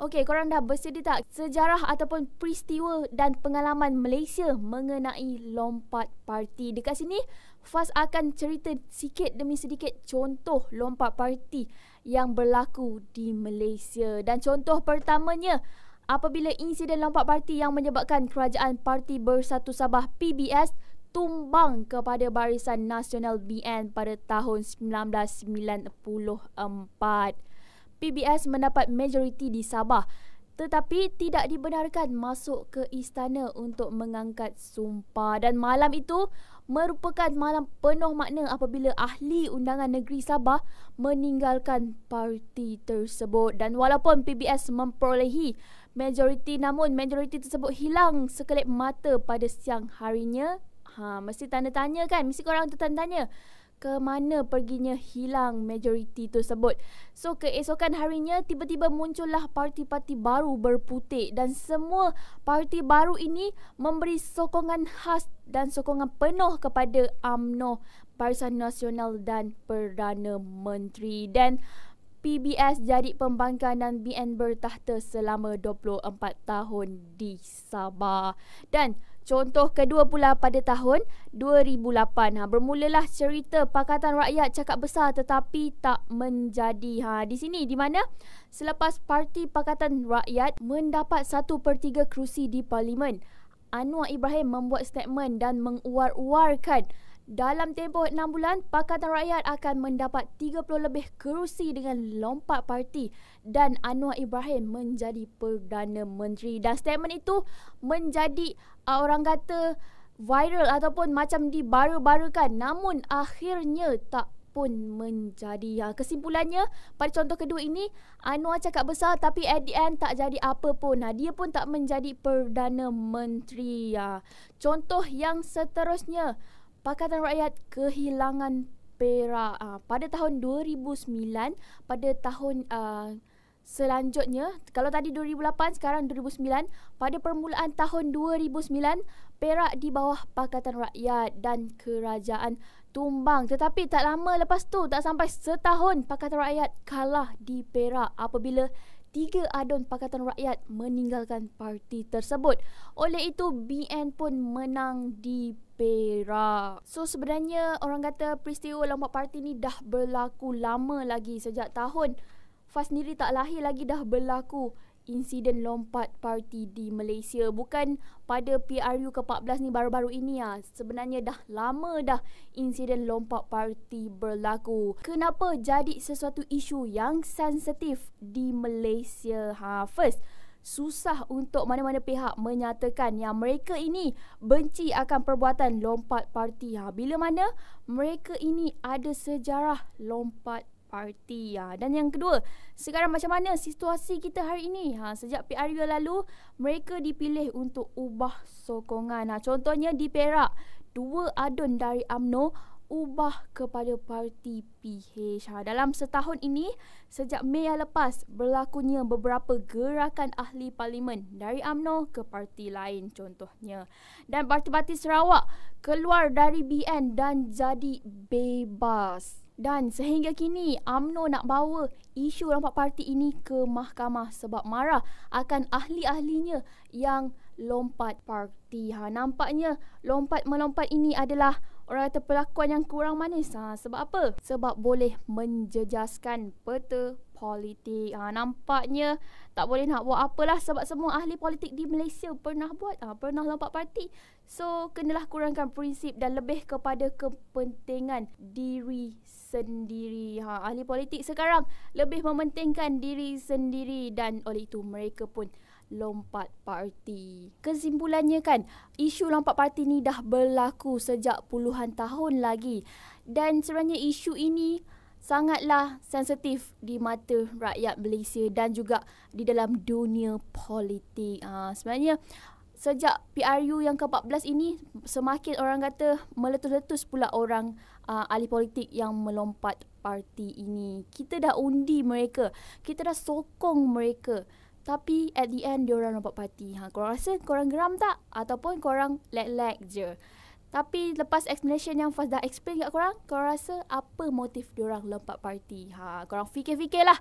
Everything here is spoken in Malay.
Okey, korang dah bersedia tak sejarah ataupun peristiwa dan pengalaman Malaysia mengenai lompat parti? Dekat sini, Fas akan cerita sikit demi sedikit contoh lompat parti yang berlaku di Malaysia. Dan contoh pertamanya, apabila insiden lompat parti yang menyebabkan kerajaan Parti Bersatu Sabah PBS tumbang kepada Barisan Nasional BN pada tahun 1994. PBS mendapat majoriti di Sabah tetapi tidak dibenarkan masuk ke istana untuk mengangkat sumpah dan malam itu merupakan malam penuh makna apabila ahli undangan negeri Sabah meninggalkan parti tersebut dan walaupun PBS memperolehi majoriti namun majoriti tersebut hilang sekelip mata pada siang harinya ha mesti tanda tanya kan mesti korang tertanya-tanya ke mana perginya hilang majoriti tersebut. So keesokan harinya tiba-tiba muncullah parti-parti baru berputik dan semua parti baru ini memberi sokongan khas dan sokongan penuh kepada AMNO, Barisan Nasional dan Perdana Menteri dan PBS jadi pembangkangan BN bertahta selama 24 tahun di Sabah. Dan contoh kedua pula pada tahun 2008. Ha, bermulalah cerita Pakatan Rakyat cakap besar tetapi tak menjadi. Ha, di sini di mana selepas Parti Pakatan Rakyat mendapat 1 per 3 kerusi di Parlimen, Anwar Ibrahim membuat statement dan menguar-uarkan dalam tempoh 6 bulan, Pakatan Rakyat akan mendapat 30 lebih kerusi dengan lompat parti dan Anwar Ibrahim menjadi Perdana Menteri. Dan statement itu menjadi ah, orang kata viral ataupun macam dibaru-barukan namun akhirnya tak pun menjadi. Ha, kesimpulannya, pada contoh kedua ini, Anwar cakap besar tapi at the end tak jadi apa pun. Ha, dia pun tak menjadi Perdana Menteri. Ha, contoh yang seterusnya, Pakatan Rakyat kehilangan Perak uh, pada tahun 2009 pada tahun uh, selanjutnya kalau tadi 2008 sekarang 2009 pada permulaan tahun 2009 Perak di bawah Pakatan Rakyat dan Kerajaan tumbang tetapi tak lama lepas tu tak sampai setahun Pakatan Rakyat kalah di Perak apabila tiga adun Pakatan Rakyat meninggalkan parti tersebut. Oleh itu, BN pun menang di Perak. So sebenarnya orang kata peristiwa lompat parti ni dah berlaku lama lagi sejak tahun Fas sendiri tak lahir lagi dah berlaku insiden lompat parti di Malaysia. Bukan pada PRU ke-14 ni baru-baru ini ah. Sebenarnya dah lama dah insiden lompat parti berlaku. Kenapa jadi sesuatu isu yang sensitif di Malaysia? Ha, first, susah untuk mana-mana pihak menyatakan yang mereka ini benci akan perbuatan lompat parti. Ha, bila mana mereka ini ada sejarah lompat parti. Ha. Dan yang kedua, sekarang macam mana situasi kita hari ini? Ha, sejak PRU lalu, mereka dipilih untuk ubah sokongan. Ha, contohnya di Perak, dua adun dari AMNO berubah kepada parti PH. dalam setahun ini, sejak Mei yang lepas, berlakunya beberapa gerakan ahli parlimen dari AMNO ke parti lain contohnya. Dan parti-parti Sarawak keluar dari BN dan jadi bebas. Dan sehingga kini AMNO nak bawa isu rampak parti ini ke mahkamah sebab marah akan ahli-ahlinya yang lompat parti. Ha, nampaknya lompat-melompat ini adalah orang kata perlakuan yang kurang manis. Ha, sebab apa? Sebab boleh menjejaskan peta politik. Ha, nampaknya tak boleh nak buat apalah sebab semua ahli politik di Malaysia pernah buat, ha, pernah lompat parti. So, kenalah kurangkan prinsip dan lebih kepada kepentingan diri sendiri. Ha, ahli politik sekarang lebih mementingkan diri sendiri dan oleh itu mereka pun lompat parti. Kesimpulannya kan, isu lompat parti ni dah berlaku sejak puluhan tahun lagi. Dan sebenarnya isu ini sangatlah sensitif di mata rakyat Malaysia dan juga di dalam dunia politik. Ha, sebenarnya sejak PRU yang ke-14 ini semakin orang kata meletus-letus pula orang uh, ahli politik yang melompat parti ini. Kita dah undi mereka. Kita dah sokong mereka. Tapi at the end diorang nampak party. Ha, Kau rasa kau orang geram tak? Ataupun orang lag-lag je. Tapi lepas explanation yang Faz dah explain kat orang kau rasa apa motif dia orang lompat parti? Ha, orang fikir-fikirlah.